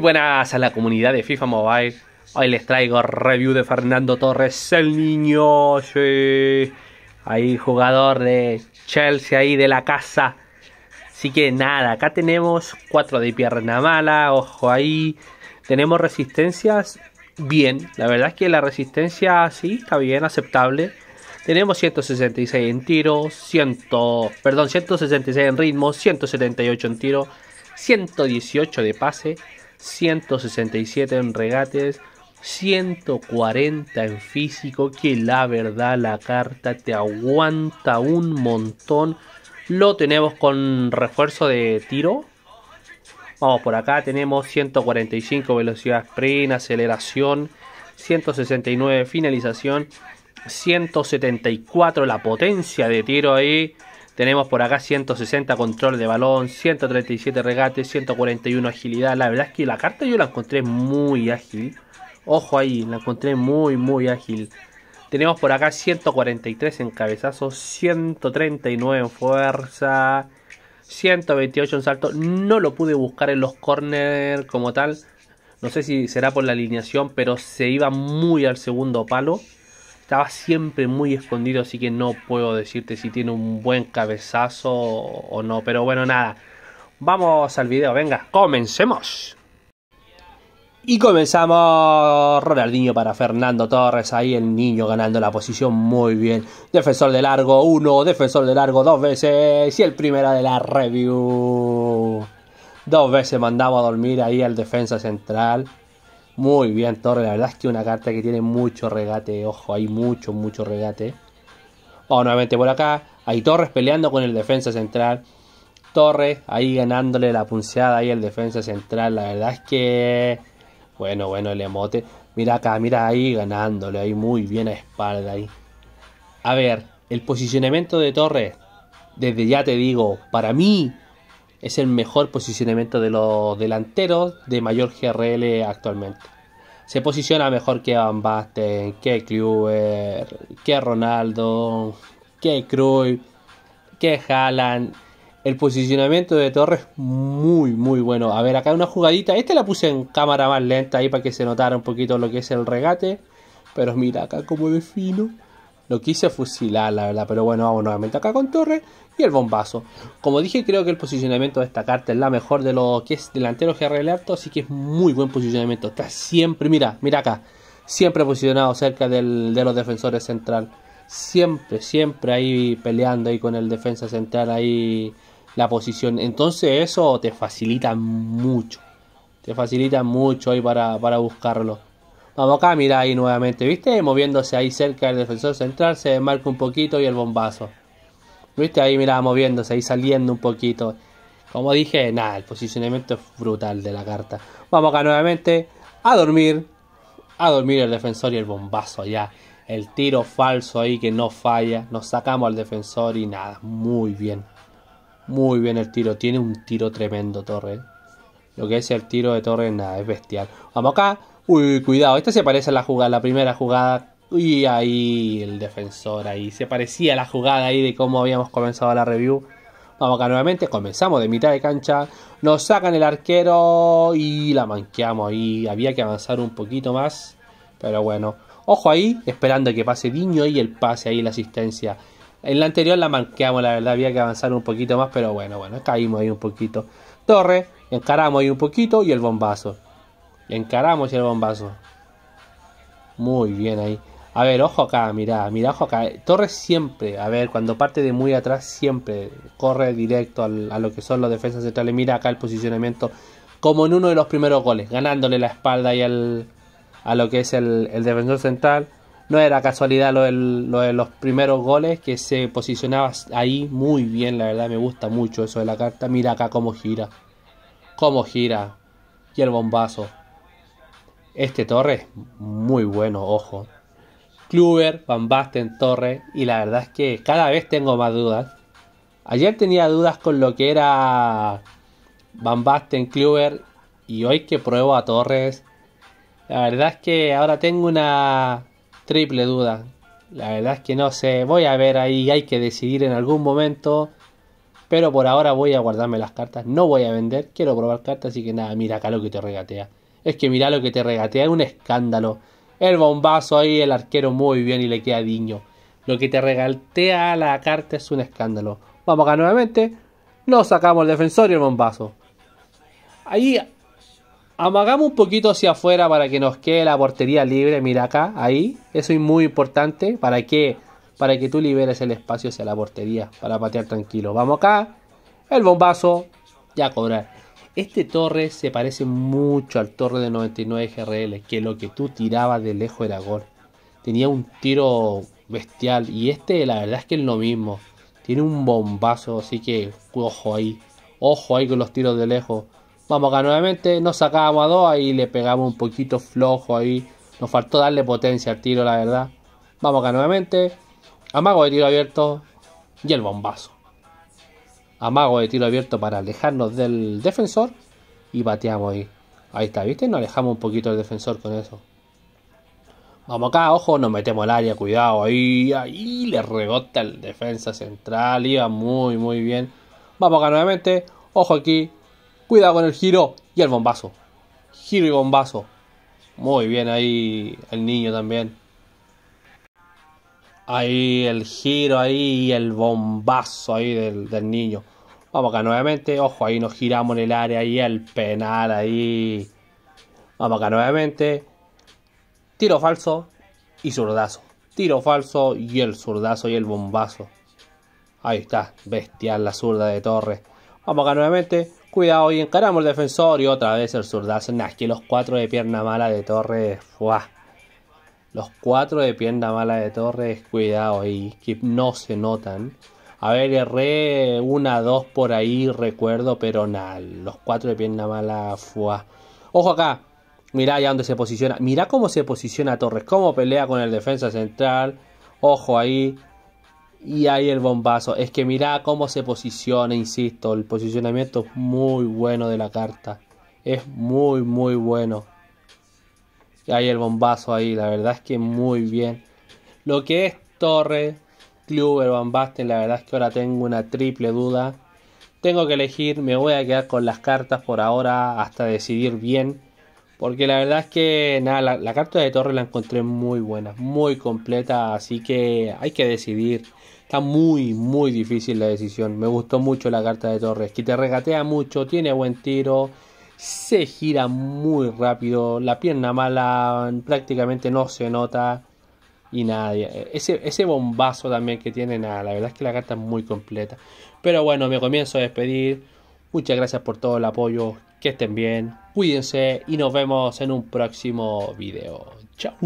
buenas a la comunidad de FIFA Mobile. Hoy les traigo review de Fernando Torres, el niño, sí. Ahí jugador de Chelsea, ahí de la casa. Así que nada, acá tenemos 4 de pierna mala, ojo ahí. Tenemos resistencias bien, la verdad es que la resistencia sí está bien, aceptable. Tenemos 166 en tiro, 100, perdón, 166 en ritmo, 178 en tiro, 118 de pase, 167 en regates, 140 en físico, que la verdad la carta te aguanta un montón. Lo tenemos con refuerzo de tiro. Vamos, por acá tenemos 145 velocidad sprint, aceleración, 169 finalización, 174 la potencia de tiro ahí. Tenemos por acá 160 control de balón, 137 regate, 141 agilidad. La verdad es que la carta yo la encontré muy ágil. Ojo ahí, la encontré muy, muy ágil. Tenemos por acá 143 en cabezazo, 139 en fuerza, 128 en salto. No lo pude buscar en los corners como tal. No sé si será por la alineación, pero se iba muy al segundo palo estaba siempre muy escondido, así que no puedo decirte si tiene un buen cabezazo o no. Pero bueno, nada. Vamos al video, venga, comencemos. Y comenzamos Ronaldinho para Fernando Torres, ahí el niño ganando la posición muy bien. Defensor de largo, uno, defensor de largo dos veces y el primero de la review. Dos veces mandaba a dormir ahí al defensa central. Muy bien, Torre. La verdad es que una carta que tiene mucho regate. Ojo, hay mucho, mucho regate. Vamos nuevamente por acá. Hay Torres peleando con el defensa central. Torres ahí ganándole la punceada ahí el defensa central. La verdad es que. Bueno, bueno, el emote. Mira acá, mira ahí ganándole ahí muy bien a espalda ahí. A ver, el posicionamiento de Torres. Desde ya te digo, para mí es el mejor posicionamiento de los delanteros de mayor GRL actualmente. Se posiciona mejor que Van Basten, que Kluber, que Ronaldo, que Cruyff, que Haaland. El posicionamiento de Torres muy muy bueno. A ver, acá una jugadita. Esta la puse en cámara más lenta ahí para que se notara un poquito lo que es el regate. Pero mira acá como de fino. Lo quise fusilar, la verdad, pero bueno, vamos nuevamente acá con torre y el bombazo. Como dije, creo que el posicionamiento de esta carta es la mejor de lo que es delantero GRL alto, así que es muy buen posicionamiento. Está siempre, mira, mira acá, siempre posicionado cerca del, de los defensores central. Siempre, siempre ahí peleando ahí con el defensa central ahí la posición. Entonces eso te facilita mucho. Te facilita mucho ahí para buscarlo. Vamos acá, mira ahí nuevamente, ¿viste? Moviéndose ahí cerca del defensor central, se desmarca un poquito y el bombazo. ¿Viste? Ahí mira, moviéndose, ahí saliendo un poquito. Como dije, nada, el posicionamiento es brutal de la carta. Vamos acá nuevamente a dormir. A dormir el defensor y el bombazo allá. El tiro falso ahí que no falla. Nos sacamos al defensor y nada, muy bien. Muy bien el tiro. Tiene un tiro tremendo, Torre. ¿eh? Lo que es el tiro de Torre, nada, es bestial. Vamos acá... Uy, cuidado, esta se parece a la jugada, la primera jugada. Y ahí el defensor ahí. Se parecía a la jugada ahí de cómo habíamos comenzado la review. Vamos acá nuevamente, comenzamos de mitad de cancha. Nos sacan el arquero y la manqueamos ahí. Había que avanzar un poquito más. Pero bueno, ojo ahí, esperando que pase Diño y el pase ahí, la asistencia. En la anterior la manqueamos, la verdad, había que avanzar un poquito más. Pero bueno, bueno, caímos ahí un poquito. Torre, encaramos ahí un poquito y el bombazo encaramos y el bombazo. Muy bien ahí. A ver, ojo acá, mira mira ojo acá. Torres siempre, a ver, cuando parte de muy atrás, siempre corre directo a lo que son los defensas centrales. Mira acá el posicionamiento, como en uno de los primeros goles, ganándole la espalda y al, a lo que es el, defensor central. No era casualidad lo, lo de los primeros goles, que se posicionaba ahí muy bien, la verdad me gusta mucho eso de la carta. Mira acá cómo gira, cómo gira, y el bombazo. Este torre es muy bueno, ojo. Kluber, Van Basten, Torres, y la verdad es que cada vez tengo más dudas. Ayer tenía dudas con lo que era Van Basten, Kluber, y hoy que pruebo a Torres, la verdad es que ahora tengo una triple duda. La verdad es que no sé, voy a ver ahí, hay que decidir en algún momento. Pero por ahora voy a guardarme las cartas, no voy a vender, quiero probar cartas, así que nada, mira acá lo que te regatea. Es que mira lo que te regatea, es un escándalo. El bombazo ahí, el arquero muy bien y le queda diño. Lo que te regatea la carta es un escándalo. Vamos acá nuevamente. Nos sacamos el defensor y el bombazo. Ahí amagamos un poquito hacia afuera para que nos quede la portería libre. Mira acá, ahí. Eso es muy importante. ¿Para qué? Para que tú liberes el espacio hacia la portería. Para patear tranquilo. Vamos acá. El bombazo. Ya cobrar. Este torre se parece mucho al torre de 99 GRL, que lo que tú tirabas de lejos era gol. Tenía un tiro bestial y este la verdad es que es lo mismo. Tiene un bombazo, así que ojo ahí. Ojo ahí con los tiros de lejos. Vamos acá nuevamente, nos sacábamos a dos ahí, le pegamos un poquito flojo ahí. Nos faltó darle potencia al tiro, la verdad. Vamos acá nuevamente. Amago de tiro abierto y el bombazo amago de tiro abierto para alejarnos del defensor y bateamos ahí. Ahí está, ¿viste? Nos alejamos un poquito del defensor con eso. Vamos acá, ojo, nos metemos al área, cuidado, ahí, ahí le rebota el defensa central, iba muy, muy bien. Vamos acá nuevamente, ojo aquí, cuidado con el giro y el bombazo. Giro y bombazo. Muy bien ahí el niño también. Ahí el giro ahí y el bombazo ahí del, niño. Vamos acá nuevamente. Ojo, ahí nos giramos en el área. y el penal. Ahí. Vamos acá nuevamente. Tiro falso y zurdazo. Tiro falso y el zurdazo y el bombazo. Ahí está. Bestial la zurda de Torre. Vamos acá nuevamente. Cuidado y encaramos el defensor. Y otra vez el zurdazo. Nah, que los cuatro de pierna mala de Torre. Fuah. Los cuatro de pierna mala de Torres, cuidado ahí, que no se notan. A ver, erré una, dos por ahí, recuerdo, pero nada, los cuatro de pierna mala fue. Ojo acá, mirá ya donde se posiciona, mirá cómo se posiciona Torres, cómo pelea con el defensa central, ojo ahí, y ahí el bombazo. Es que mirá cómo se posiciona, insisto, el posicionamiento es muy bueno de la carta, es muy, muy bueno hay el bombazo ahí, la verdad es que muy bien. Lo que es Torre, club Van la verdad es que ahora tengo una triple duda. Tengo que elegir, me voy a quedar con las cartas por ahora hasta decidir bien. Porque la verdad es que nada, la, carta de Torre la encontré muy buena, muy completa, así que hay que decidir. Está muy, muy difícil la decisión. Me gustó mucho la carta de es que te regatea mucho, tiene buen tiro se gira muy rápido, la pierna mala prácticamente no se nota y nadie. Eh, ese, ese bombazo también que tiene, nada, la verdad es que la carta es muy completa. Pero bueno, me comienzo a despedir. Muchas gracias por todo el apoyo, que estén bien, cuídense y nos vemos en un próximo video. Chao.